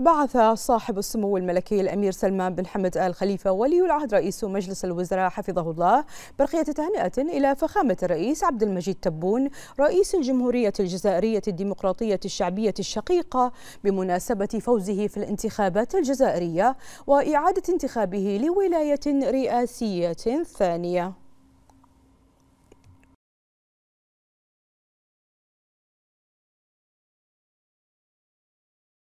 بعث صاحب السمو الملكي الأمير سلمان بن حمد آل خليفة ولي العهد رئيس مجلس الوزراء حفظه الله برقية تهنئة إلى فخامة الرئيس عبد المجيد تبون رئيس الجمهورية الجزائرية الديمقراطية الشعبية الشقيقة بمناسبة فوزه في الانتخابات الجزائرية وإعادة انتخابه لولاية رئاسية ثانية